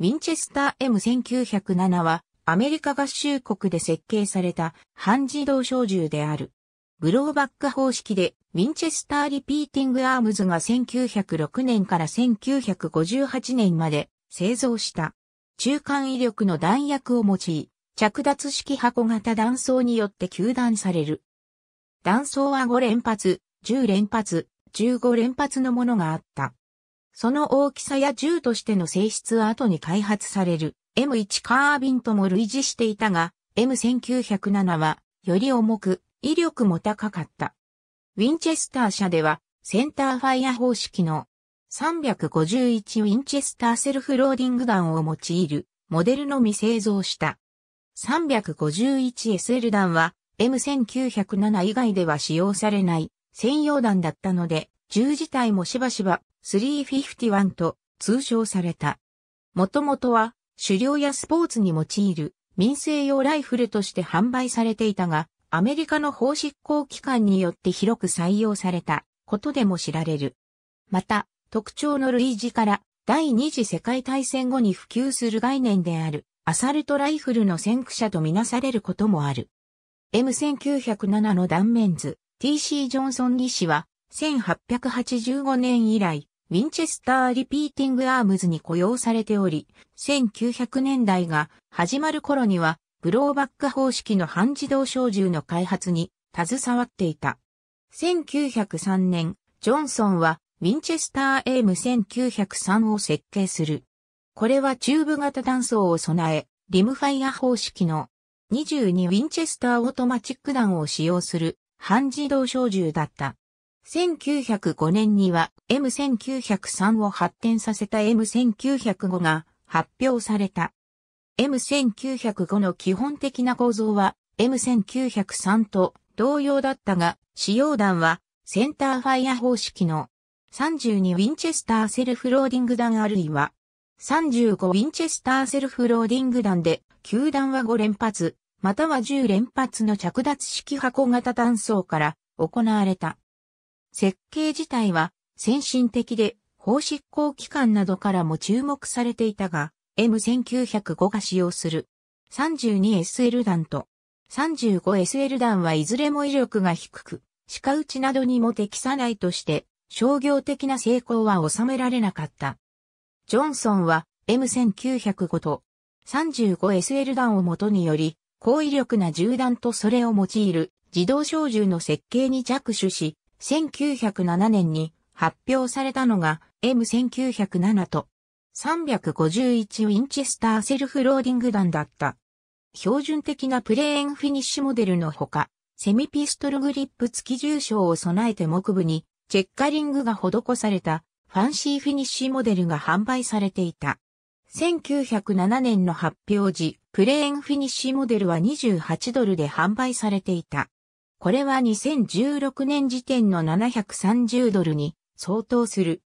ウィンチェスター M1907 はアメリカ合衆国で設計された半自動小銃である。ブローバック方式でウィンチェスターリピーティングアームズが1906年から1958年まで製造した。中間威力の弾薬を用い、着脱式箱型弾倉によって球弾される。弾倉は5連発、10連発、15連発のものがあった。その大きさや銃としての性質は後に開発される M1 カービンとも類似していたが、M1907 はより重く、威力も高かった。ウィンチェスター社では、センターファイア方式の351ウィンチェスターセルフローディングガンを用いるモデルのみ製造した。351SL 弾は M1907 以外では使用されない専用弾だったので、銃自体もしばしば351と通称された。もともとは狩猟やスポーツに用いる民生用ライフルとして販売されていたが、アメリカの法執行機関によって広く採用されたことでも知られる。また、特徴の類似から第二次世界大戦後に普及する概念であるアサルトライフルの先駆者とみなされることもある。M1907 の断面図 TC ジョンソン技師は1885年以来ウィンチェスター・リピーティング・アームズに雇用されており、1900年代が始まる頃には、ブローバック方式の半自動小銃の開発に携わっていた。1903年、ジョンソンはウィンチェスター・エーム1903を設計する。これはチューブ型弾倉を備え、リムファイア方式の22ウィンチェスターオートマチック弾を使用する半自動小銃だった。1905年には M1903 を発展させた M1905 が発表された。M1905 の基本的な構造は M1903 と同様だったが、使用弾はセンターファイア方式の32ウィンチェスターセルフローディング弾あるいは35ウィンチェスターセルフローディング弾で、球弾は5連発、または10連発の着脱式箱型弾倉から行われた。設計自体は先進的で法執行機関などからも注目されていたが、M1905 が使用する 32SL 弾と 35SL 弾はいずれも威力が低く、鹿打ちなどにも適さないとして商業的な成功は収められなかった。ジョンソンは M1905 と 35SL 弾をもとにより、高威力な銃弾とそれを用いる自動小銃の設計に着手し、1907年に発表されたのが M1907 と351ウィンチェスターセルフローディング弾だった。標準的なプレーンフィニッシュモデルのほか、セミピストルグリップ付き重傷を備えて木部にチェッカリングが施されたファンシーフィニッシュモデルが販売されていた。1907年の発表時、プレーンフィニッシュモデルは28ドルで販売されていた。これは2016年時点の730ドルに相当する。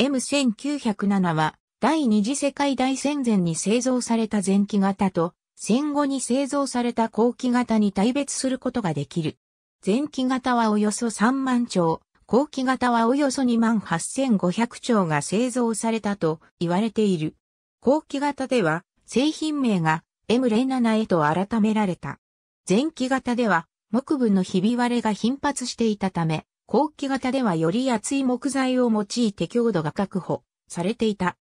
M1907 は第二次世界大戦前に製造された前期型と戦後に製造された後期型に大別することができる。前期型はおよそ3万兆、後期型はおよそ2万8500兆が製造されたと言われている。後期型では製品名が M07 へと改められた。前期型では木部のひび割れが頻発していたため、後期型ではより厚い木材を用いて強度が確保されていた。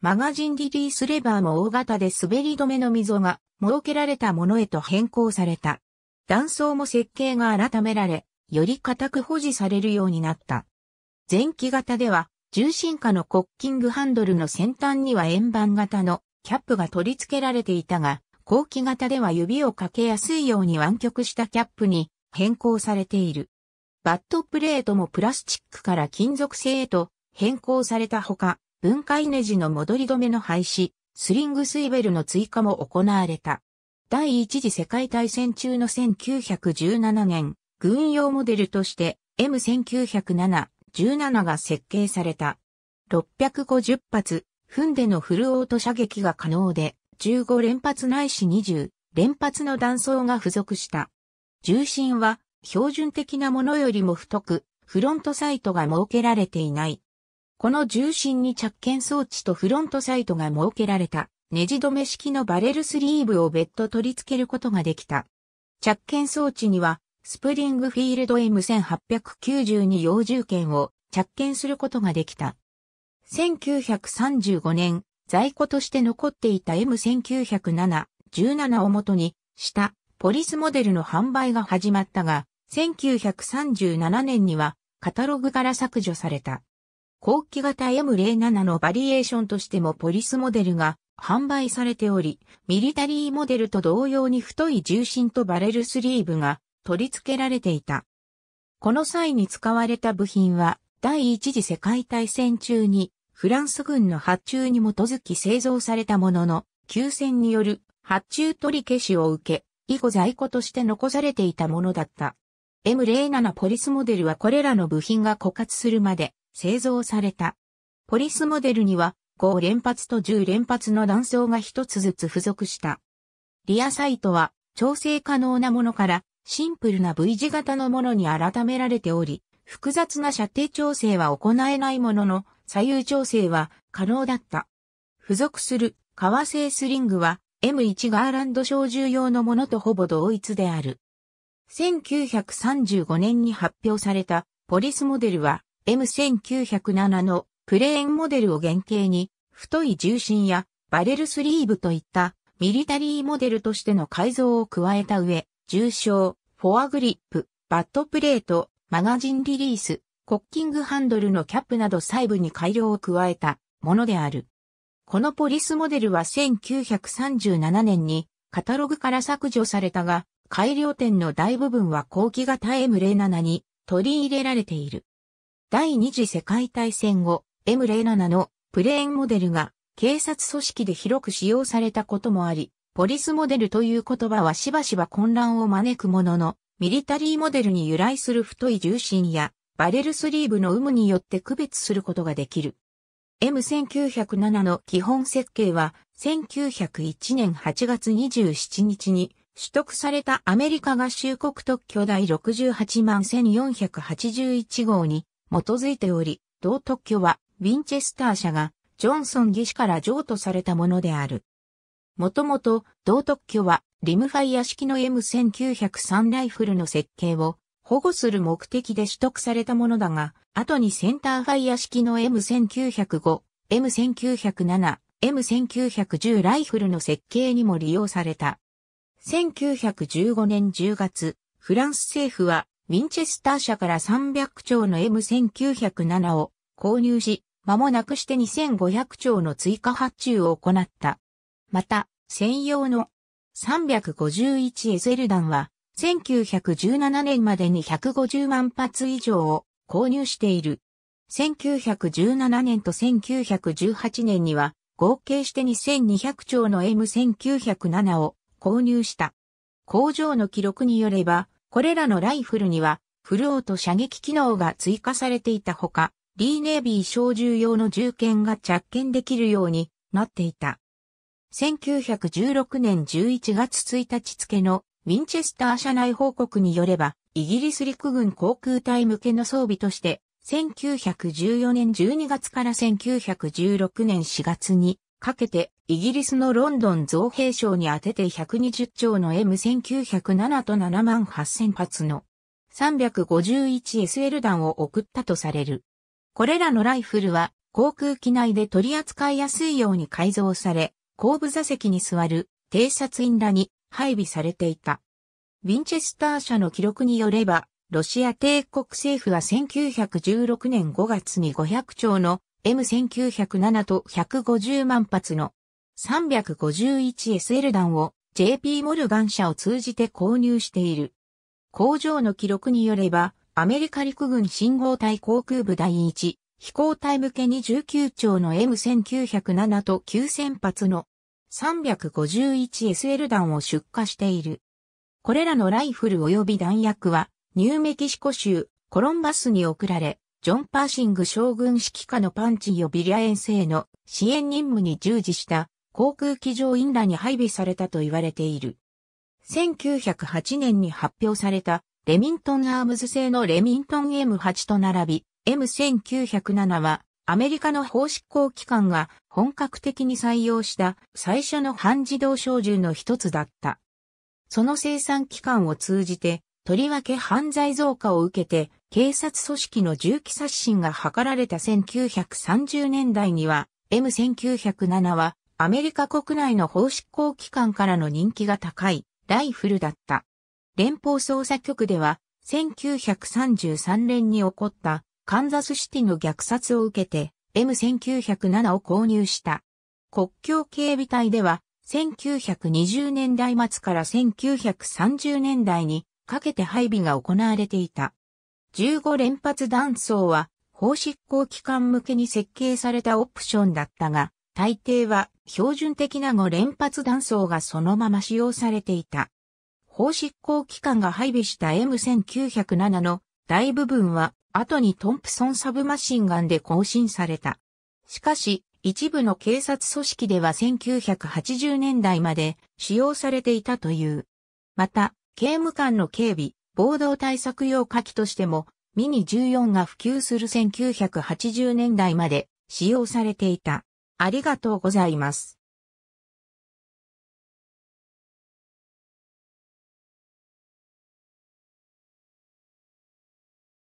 マガジンリリースレバーも大型で滑り止めの溝が設けられたものへと変更された。断層も設計が改められ、より固く保持されるようになった。前期型では、重心下のコッキングハンドルの先端には円盤型のキャップが取り付けられていたが、後期型では指をかけやすいように湾曲したキャップに変更されている。バットプレートもプラスチックから金属製へと変更されたほか、分解ネジの戻り止めの廃止、スリングスイベルの追加も行われた。第一次世界大戦中の1917年、軍用モデルとして M1907、17が設計された。650発、踏んでのフルオート射撃が可能で、15連発ないし20連発の断層が付属した。重心は標準的なものよりも太く、フロントサイトが設けられていない。この重心に着剣装置とフロントサイトが設けられた、ネジ止め式のバレルスリーブを別途取り付けることができた。着剣装置には、スプリングフィールド M1892 用重剣を着剣することができた。1935年、在庫として残っていた M1907、17をもとにしたポリスモデルの販売が始まったが、1937年にはカタログから削除された。後期型 M07 のバリエーションとしてもポリスモデルが販売されており、ミリタリーモデルと同様に太い重心とバレルスリーブが取り付けられていた。この際に使われた部品は第一次世界大戦中にフランス軍の発注に基づき製造されたものの、休戦による発注取り消しを受け、以後在庫として残されていたものだった。M07 ポリスモデルはこれらの部品が枯渇するまで製造された。ポリスモデルには5連発と10連発の弾倉が一つずつ付属した。リアサイトは調整可能なものからシンプルな V 字型のものに改められており、複雑な射程調整は行えないものの、左右調整は可能だった。付属する革製スリングは M1 ガーランド小銃用のものとほぼ同一である。1935年に発表されたポリスモデルは M1907 のプレーンモデルを原型に太い重心やバレルスリーブといったミリタリーモデルとしての改造を加えた上、重傷、フォアグリップ、バットプレート、マガジンリリース、コッキングハンドルのキャップなど細部に改良を加えたものである。このポリスモデルは1937年にカタログから削除されたが、改良点の大部分は後期型 M07 に取り入れられている。第二次世界大戦後、M07 のプレーンモデルが警察組織で広く使用されたこともあり、ポリスモデルという言葉はしばしば混乱を招くものの、ミリタリーモデルに由来する太い重心やバレルスリーブの有無によって区別することができる。M1907 の基本設計は1901年8月27日に取得されたアメリカ合衆国特許第68万1481号に基づいており、同特許はウィンチェスター社がジョンソン技師から譲渡されたものである。もともと同特許はリムファイア式の M1903 ライフルの設計を保護する目的で取得されたものだが、後にセンターファイア式の M1905、M1907、M1910 ライフルの設計にも利用された。1915年10月、フランス政府は、ウィンチェスター社から300丁の M1907 を購入し、間もなくして2500丁の追加発注を行った。また、専用の 351SL 弾は、1917年までに150万発以上を購入している。1917年と1918年には合計して2200兆の M1907 を購入した。工場の記録によれば、これらのライフルにはフルオート射撃機能が追加されていたほか、リーネービー小銃用の銃剣が着剣できるようになっていた。1916年11月1日付のウィンチェスター社内報告によれば、イギリス陸軍航空隊向けの装備として、1914年12月から1916年4月にかけて、イギリスのロンドン造兵省に当てて120兆の M1907 と7万8000発の 351SL 弾を送ったとされる。これらのライフルは航空機内で取り扱いやすいように改造され、後部座席に座る偵察員らに配備されていた。ウィンチェスター社の記録によれば、ロシア帝国政府は1916年5月に500丁の M1907 と150万発の 351SL 弾を JP モルガン社を通じて購入している。工場の記録によれば、アメリカ陸軍信号隊航空部第1飛行隊向けに19丁の M1907 と9000発の 351SL 弾を出荷している。これらのライフル及び弾薬は、ニューメキシコ州コロンバスに送られ、ジョン・パーシング将軍指揮下のパンチ予備リア遠征の支援任務に従事した航空機乗員らに配備されたと言われている。1908年に発表されたレミントンアームズ製のレミントン M8 と並び、M1907 はアメリカの法執行機関が本格的に採用した最初の半自動小銃の一つだった。その生産機関を通じて、とりわけ犯罪増加を受けて、警察組織の銃器刷新が図られた1930年代には、M1907 はアメリカ国内の法執行機関からの人気が高いライフルだった。連邦捜査局では1933年に起こったカンザスシティの虐殺を受けて M1907 を購入した。国境警備隊では1920年代末から1930年代にかけて配備が行われていた。15連発弾倉は法執行機関向けに設計されたオプションだったが、大抵は標準的な5連発弾倉がそのまま使用されていた。法執行機関が配備した M1907 の大部分は後にトンプソンサブマシンガンで更新された。しかし、一部の警察組織では1980年代まで使用されていたという。また、刑務官の警備、暴動対策用火器としても、ミニ14が普及する1980年代まで使用されていた。ありがとうございます。